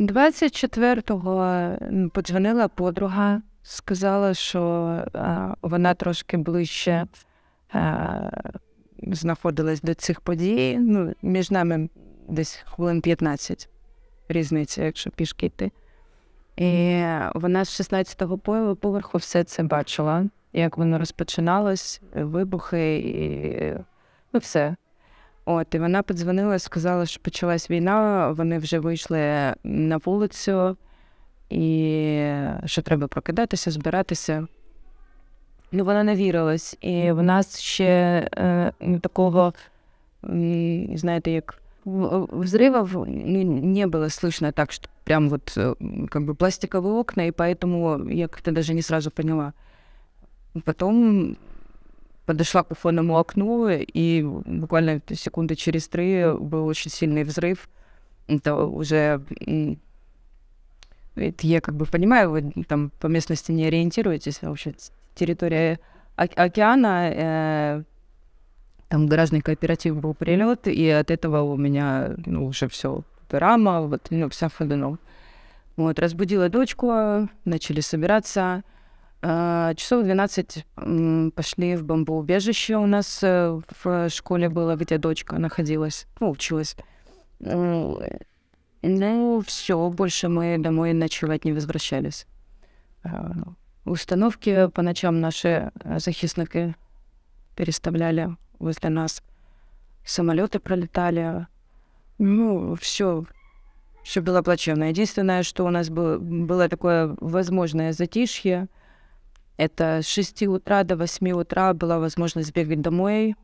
24-го подзвонила подруга, сказала, що вона трошки ближче знаходилась до цих подій. Ну, Між нами десь хвилин 15 різниця, якщо пішки йти. І вона з 16-го поверху все це бачила, як воно розпочиналось, вибухи і ну все. От і вона подзвонила, сказала, що почалась війна, вони вже вийшли на вулицю, і що треба прокидатися, збиратися. Ну, вона не вірилась, і в нас ще е, такого, знаєте, як взрывов не було слышно так, що прям вот е, как бы пластиковые окна, і поэтому я как не сразу поняла. Потом подошла к кухонному окну, и буквально секунды через три был очень сильный взрыв. Это уже... Это я как бы понимаю, вы там по местности не ориентируетесь, а вообще территория о- океана, э- там гаражный кооператив был прилет, и от этого у меня ну, уже все рама, вот, ну, вся фаденом. Вот, разбудила дочку, начали собираться, а, часов 12 пошли в бомбоубежище у нас э, в школе было, где дочка находилась, ну, училась. Ну, все, больше мы домой ночевать не возвращались. А, установки по ночам наши э, захисники переставляли возле нас. Самолеты пролетали. Ну, все, все было плачевно. Единственное, что у нас было, было такое возможное затишье — это с 6 утра до 8 утра была возможность бегать домой,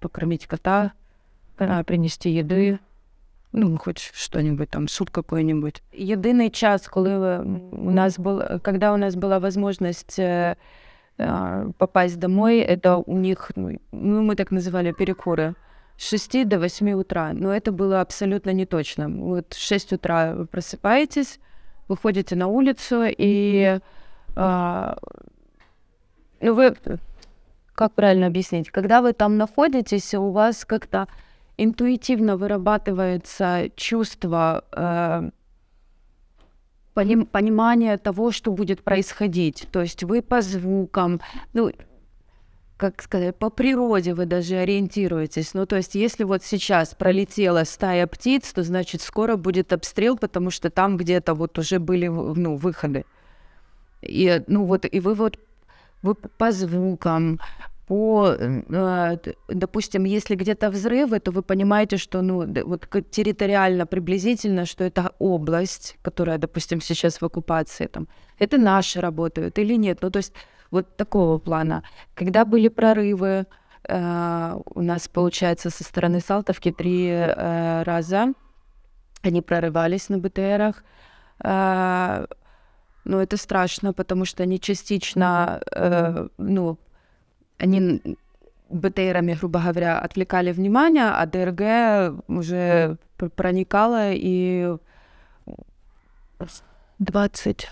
покормить кота, а, принести еды, ну, хоть что-нибудь там, суп какой-нибудь. Единый час, коли у нас был, когда у нас была возможность э, а, попасть домой, это у них, ну, ну мы так называли перекуры, с 6 до 8 утра. Но это было абсолютно не точно. Вот в 6 утра вы просыпаетесь, выходите на улицу, и э, ну, вы, как правильно объяснить, когда вы там находитесь, у вас как-то интуитивно вырабатывается чувство э, поним, понимания того, что будет происходить. То есть вы по звукам, ну, как сказать, по природе вы даже ориентируетесь. Ну, то есть, если вот сейчас пролетела стая птиц, то значит скоро будет обстрел, потому что там где-то вот уже были ну, выходы. И, ну, вот, и вы вот по звукам, по, э, допустим, если где-то взрывы, то вы понимаете, что, ну, вот территориально приблизительно, что это область, которая, допустим, сейчас в оккупации, там, это наши работают или нет. Ну, то есть вот такого плана. Когда были прорывы, э, у нас, получается, со стороны Салтовки три э, раза они прорывались на БТРах но ну, это страшно, потому что они частично, ну э, ну, они БТРами, грубо говоря, отвлекали внимание, а ДРГ уже проникала и 27,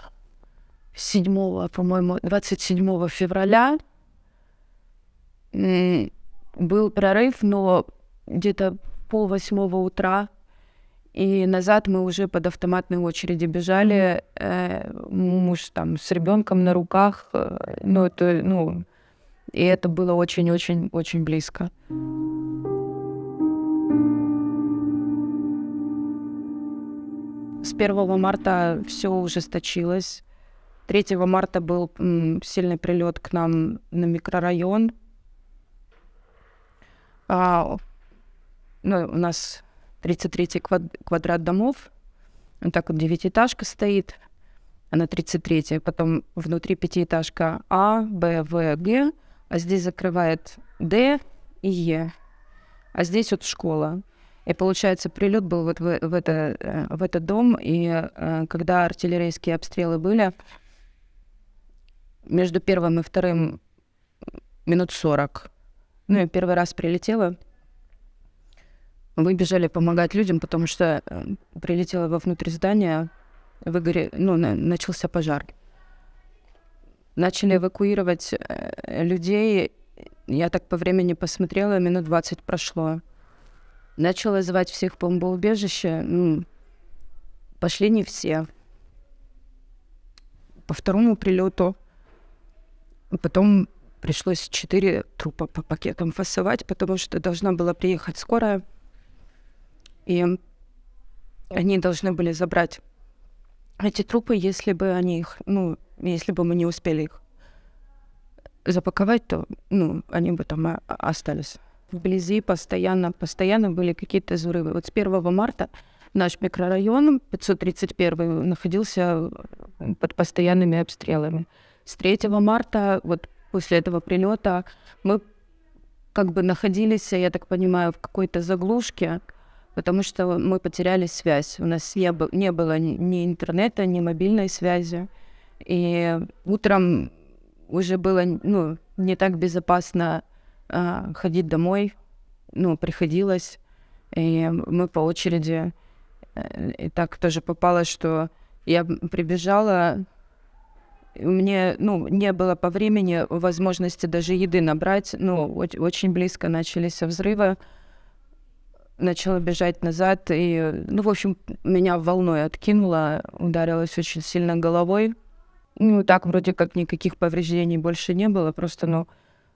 по-моему, 27 февраля был прорыв, но где-то пол восьмого утра и назад мы уже под автоматные очереди бежали. Э, муж там с ребенком на руках. Э, ну, это, ну, и это было очень-очень-очень близко. С 1 марта все ужесточилось. 3 марта был сильный прилет к нам на микрорайон. А, ну, у нас 33 квад квадрат домов. Вот так вот девятиэтажка стоит, она 33 потом внутри пятиэтажка А, Б, В, Г, а здесь закрывает Д и Е, а здесь вот школа. И получается, прилет был вот в, в, это, э, в этот дом, и э, когда артиллерийские обстрелы были, между первым и вторым минут 40. Ну, я первый раз прилетела, Выбежали помогать людям, потому что э, прилетела во внутрь здания, выгоре... ну, на... начался пожар. Начали эвакуировать э, людей. Я так по времени посмотрела, минут 20 прошло. Начала звать всех в бомбоубежище. Ну, пошли не все. По второму прилету. Потом пришлось четыре трупа по пакетам фасовать, потому что должна была приехать скорая. И они должны были забрать эти трупы, если бы они их, ну, если бы мы не успели их запаковать, то, ну, они бы там остались. Вблизи постоянно, постоянно были какие-то взрывы. Вот с 1 марта наш микрорайон 531 находился под постоянными обстрелами. С 3 марта, вот после этого прилета, мы как бы находились, я так понимаю, в какой-то заглушке, потому что мы потеряли связь. У нас не, был, не было ни, ни интернета, ни мобильной связи. И утром уже было ну, не так безопасно а, ходить домой. Ну, приходилось. И мы по очереди. Э, и так тоже попало, что я прибежала, мне ну, не было по времени возможности даже еды набрать. Ну, очень близко начались взрывы начала бежать назад, и, ну, в общем, меня волной откинуло, ударилась очень сильно головой. Ну, так вроде как никаких повреждений больше не было, просто, ну,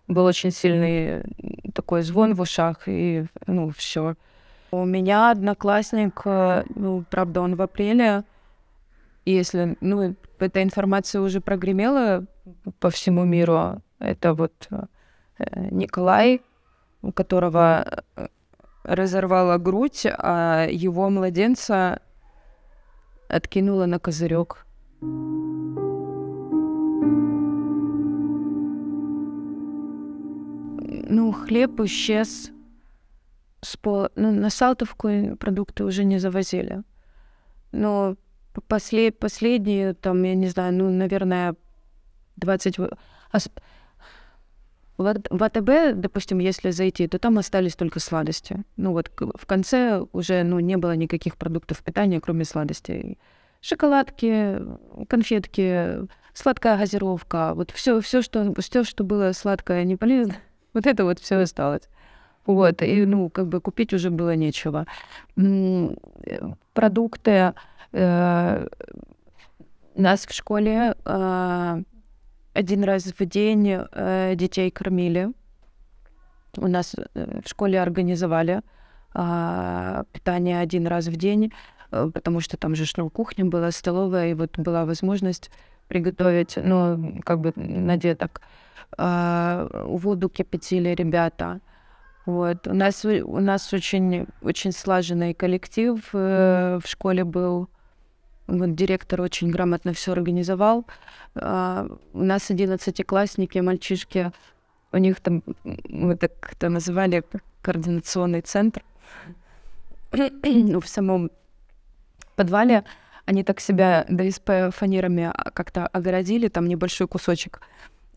был очень сильный такой звон в ушах, и, ну, все. У меня одноклассник, э, ну, правда, он в апреле, если, ну, эта информация уже прогремела по всему миру, это вот э, Николай, у которого э, разорвала грудь, а его младенца откинула на козырек. Ну, хлеб исчез с пола. Ну, на Салтовку продукты уже не завозили. Но после... последние, там, я не знаю, ну, наверное, 20... В АТБ, допустим, если зайти, то там остались только сладости. Ну вот в конце уже ну, не было никаких продуктов питания, кроме сладостей. Шоколадки, конфетки, сладкая газировка, вот все, все, что, все, что было сладкое, не полезно, вот это вот все осталось. Вот, и, ну, как бы купить уже было нечего. Э, продукты. Э, нас в школе э, один раз в день э, детей кормили. У нас э, в школе организовали э, питание один раз в день, э, потому что там же ну, кухня была, столовая, и вот была возможность приготовить, ну, как бы на деток. Э, воду кипятили ребята. Вот. У нас, у нас очень, очень слаженный коллектив э, в школе был. Вот директор очень грамотно все организовал. А, у нас одиннадцатиклассники, мальчишки, у них там, мы так это называли, координационный центр. Ну, в самом подвале они так себя ДСП фанерами а, как-то огородили, там небольшой кусочек.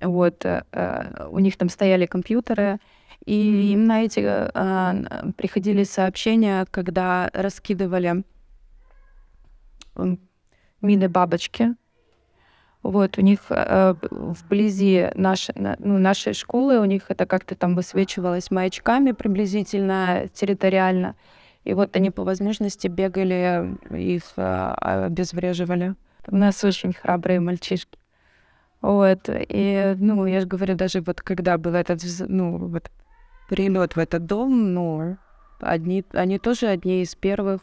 Вот, а, у них там стояли компьютеры, и им на эти а, приходили сообщения, когда раскидывали мины-бабочки. Вот, у них э, вблизи нашей, ну, нашей школы, у них это как-то там высвечивалось маячками приблизительно территориально. И вот они по возможности бегали, их э, обезвреживали. У нас очень храбрые мальчишки. Вот, и, ну, я же говорю, даже вот когда был этот, ну, вот прилет в этот дом, но ну, одни, они тоже одни из первых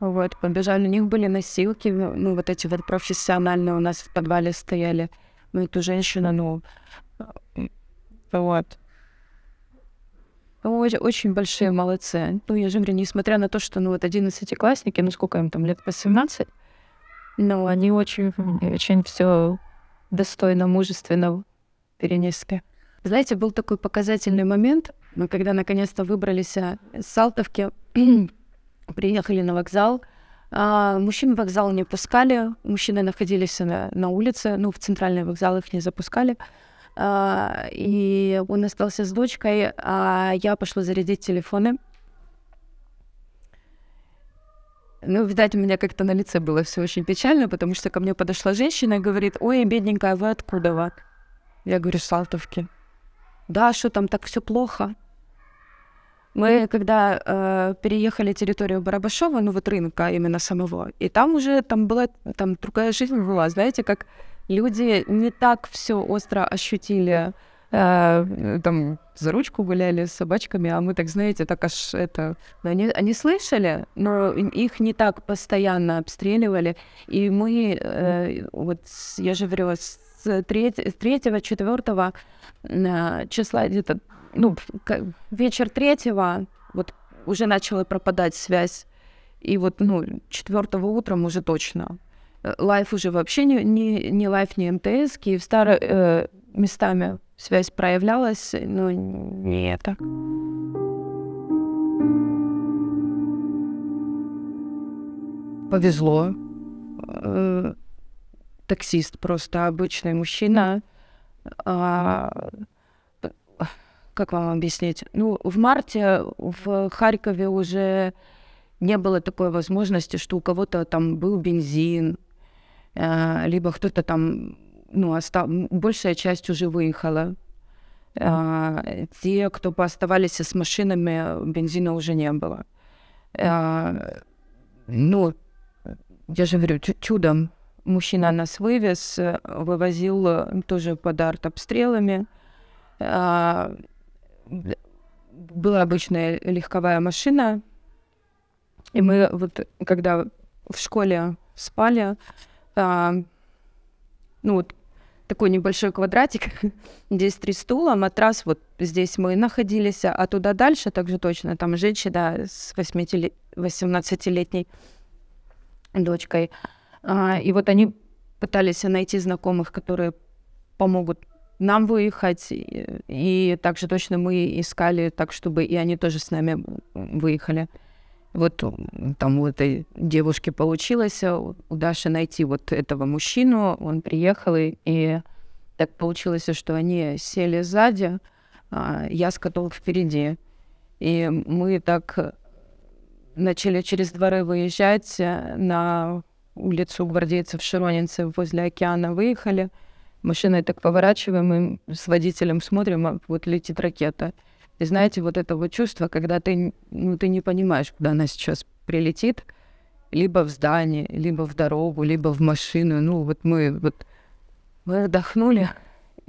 вот, побежали. У них были носилки, ну, ну, вот эти вот профессиональные у нас в подвале стояли. Ну, эту женщину, ну, вот. Ну, очень, очень большие молодцы. Ну, я же говорю, несмотря на то, что, ну, вот одиннадцатиклассники, ну, сколько им там, лет по 17, но они очень, очень все достойно, мужественно перенесли. Знаете, был такой показательный момент, мы когда наконец-то выбрались а, с Салтовки, приехали на вокзал. А, мужчин в вокзал не пускали, мужчины находились на, на улице, ну, в центральный вокзал их не запускали. А, и он остался с дочкой, а я пошла зарядить телефоны. Ну, видать, у меня как-то на лице было все очень печально, потому что ко мне подошла женщина и говорит, ой, бедненькая, вы откуда вы? Я говорю, Салтовки. Да, что там так все плохо? Мы, когда э, переехали территорию Барабашова, ну вот рынка именно самого, и там уже там была там другая жизнь была, знаете, как люди не так все остро ощутили, э, там за ручку гуляли с собачками, а мы так, знаете, так аж это... Но они, они слышали, но их не так постоянно обстреливали, и мы, э, вот я же говорю, с треть с 3-4 э, числа где-то ну, вечер третьего вот уже начала пропадать связь, и вот, ну, четвертого утром уже точно. Э, лайф уже вообще не, не, не лайф, не МТС, Киев старый э, местами связь проявлялась, но не так. Повезло. Э, таксист просто обычный мужчина. А, как вам объяснить? Ну, в марте в Харькове уже не было такой возможности, что у кого-то там был бензин, э, либо кто-то там, ну, остав... большая часть уже выехала. Э, те, кто пооставались с машинами, бензина уже не было. Э, ну, я же говорю, чудом мужчина нас вывез, вывозил тоже под артобстрелами была обычная легковая машина, и мы вот когда в школе спали, а, ну вот такой небольшой квадратик, здесь три стула, матрас, вот здесь мы находились, а туда дальше также точно, там женщина с 18-летней дочкой. А, и вот они пытались найти знакомых, которые помогут нам выехать, и также точно мы искали так, чтобы и они тоже с нами выехали. Вот там у этой девушки получилось у Даши найти вот этого мужчину, он приехал, и, и так получилось, что они сели сзади, а я с котом впереди. И мы так начали через дворы выезжать э, на улицу гвардейцев Широнинцев возле океана, выехали – машиной так поворачиваем, и с водителем смотрим, а вот летит ракета. И знаете, вот это вот чувство, когда ты, ну, ты не понимаешь, куда она сейчас прилетит, либо в здание, либо в дорогу, либо в машину. Ну, вот мы вот мы отдохнули,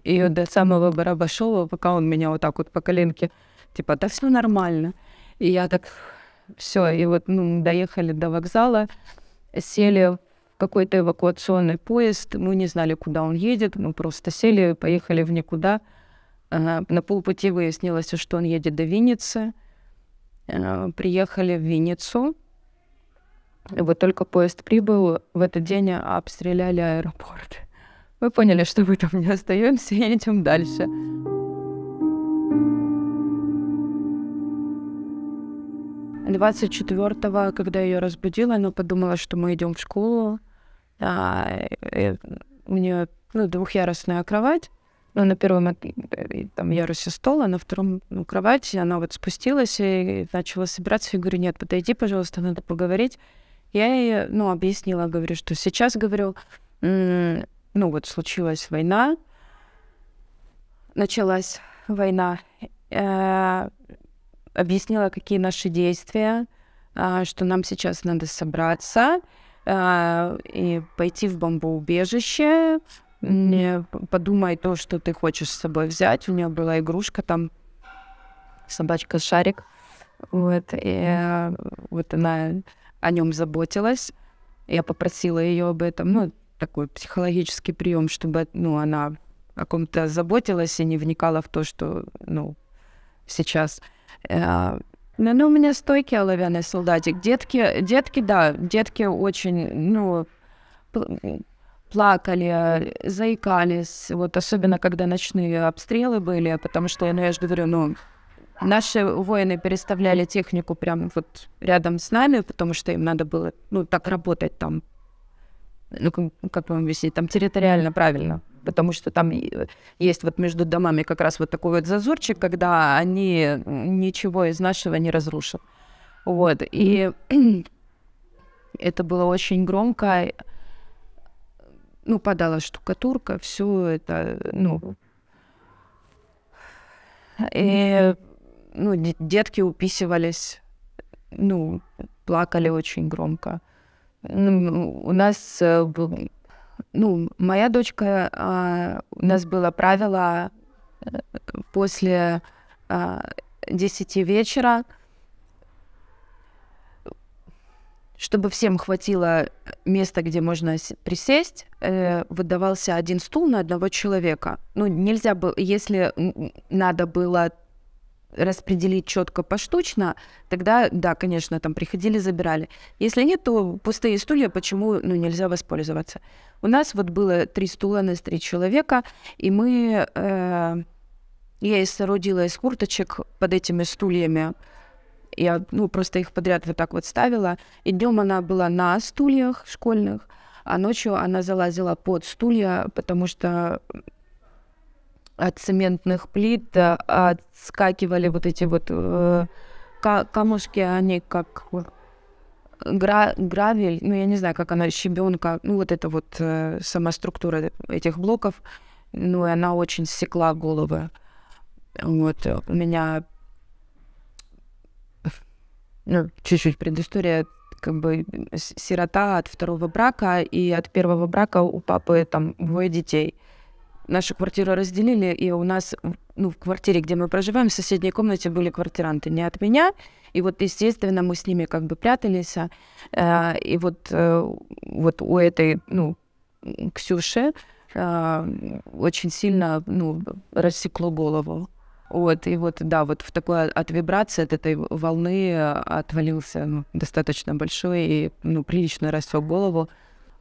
и до самого Барабашова, пока он меня вот так вот по коленке, типа, да все нормально. И я так, все, и вот ну, доехали до вокзала, сели какой-то эвакуационный поезд. Мы не знали, куда он едет. Мы просто сели, поехали в никуда. А, на полпути выяснилось, что он едет до Винницы. А, приехали в Винницу. И вот только поезд прибыл, в этот день обстреляли аэропорт. Мы поняли, что мы там не остаемся и идем дальше. Двадцать четвертого, когда ее разбудила, она подумала, что мы идем в школу. А, и, э, у нее ну, двухъярусная кровать, ну, на первом э, там ярусе стол, а на втором ну, кровать, и она вот спустилась и начала собираться. Я говорю, нет, подойди, пожалуйста, надо поговорить. Я ей, ну, объяснила, говорю, что сейчас, говорю, ну, вот случилась война, началась война, э, объяснила, какие наши действия, э, что нам сейчас надо собраться, а, и пойти в бомбоубежище, не подумай то, что ты хочешь с собой взять. У нее была игрушка там, собачка Шарик. Вот, и э, вот она о нем заботилась. Я попросила ее об этом. Ну, такой психологический прием, чтобы ну, она о ком-то заботилась и не вникала в то, что ну, сейчас. Э, ну, ну, у меня стойкий оловянный солдатик. Детки, детки, да, детки очень, ну, плакали, заикались, вот особенно когда ночные обстрелы были, потому что, ну, я же говорю, ну, наши воины переставляли технику прямо вот рядом с нами, потому что им надо было, ну, так работать там, ну, как, как вам объяснить, там территориально правильно потому что там э, есть вот между домами как раз вот такой вот зазорчик, когда они ничего из нашего не разрушат. Вот, и это было очень громко. Ну, падала штукатурка, все это, ну... И, ну, детки уписывались, ну, плакали очень громко. Ну, у нас э, был ну, моя дочка, а, у нас было правило э, после 10 а, вечера, чтобы всем хватило места, где можно присесть, э, выдавался один стул на одного человека. Ну, нельзя было, если надо было распределить четко поштучно, тогда, да, конечно, там приходили, забирали. Если нет, то пустые стулья, почему ну, нельзя воспользоваться? У нас вот было три стула на три человека, и мы... Э, я их сородила из курточек под этими стульями. Я ну, просто их подряд вот так вот ставила. И днем она была на стульях школьных, а ночью она залазила под стулья, потому что от цементных плит отскакивали вот эти вот э, камушки, они как гра гравель, ну я не знаю, как она, щебенка, ну вот эта вот э, сама структура этих блоков, ну и она очень секла головы. Вот э, у меня ну, чуть-чуть предыстория, как бы сирота от второго брака, и от первого брака у папы там двое детей – нашу квартиру разделили, и у нас ну, в квартире, где мы проживаем, в соседней комнате были квартиранты не от меня. И вот, естественно, мы с ними как бы прятались. А, э, и вот, э, вот у этой, ну, Ксюши э, очень сильно, ну, рассекло голову. Вот, и вот, да, вот в такой от вибрации, от этой волны э, отвалился ну, достаточно большой и, ну, прилично рассек голову.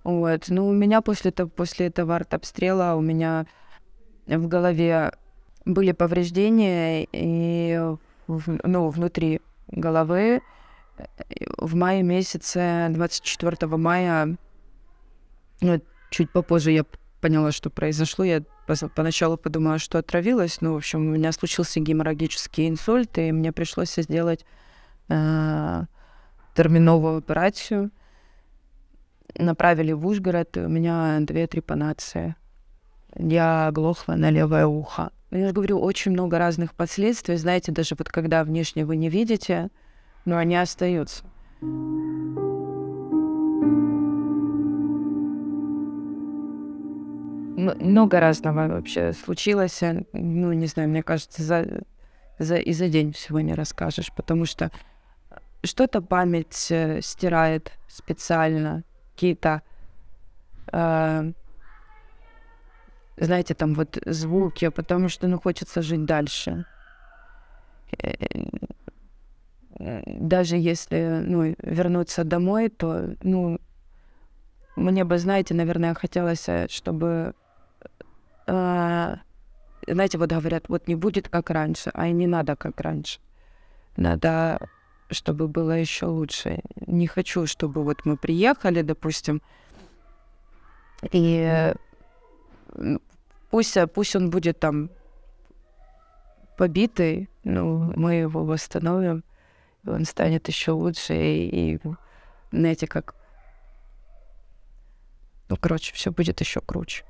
Вот, ну, у меня после, после этого артобстрела, у меня в голове были повреждения, и ну, внутри головы в мае месяце, 24 мая, ну, чуть попозже я поняла, что произошло. Я поначалу подумала, что отравилась. Ну, в общем, у меня случился геморрагический инсульт, и мне пришлось сделать э, терминовую операцию. Направили в Ужгород, у меня две трепанации я оглохла на левое ухо. Я же говорю, очень много разных последствий. Знаете, даже вот когда внешне вы не видите, но они остаются. Много разного вообще случилось. Э, ну, не знаю, мне кажется, за, за, и за день всего не расскажешь, потому что э, что-то память э, стирает специально, какие-то знаете, там вот звуки, потому что, ну, хочется жить дальше. Э, даже если, ну, вернуться домой, то, ну, мне бы, знаете, наверное, хотелось, э, чтобы, э, знаете, вот говорят, вот не будет как раньше, а и не надо как раньше. Надо, чтобы было еще лучше. Не хочу, чтобы вот мы приехали, допустим, и э, пусть, э, пусть он будет там побитый, ну, мы его восстановим, он станет еще лучше, и, и знаете, как... Ну, короче, все будет еще круче.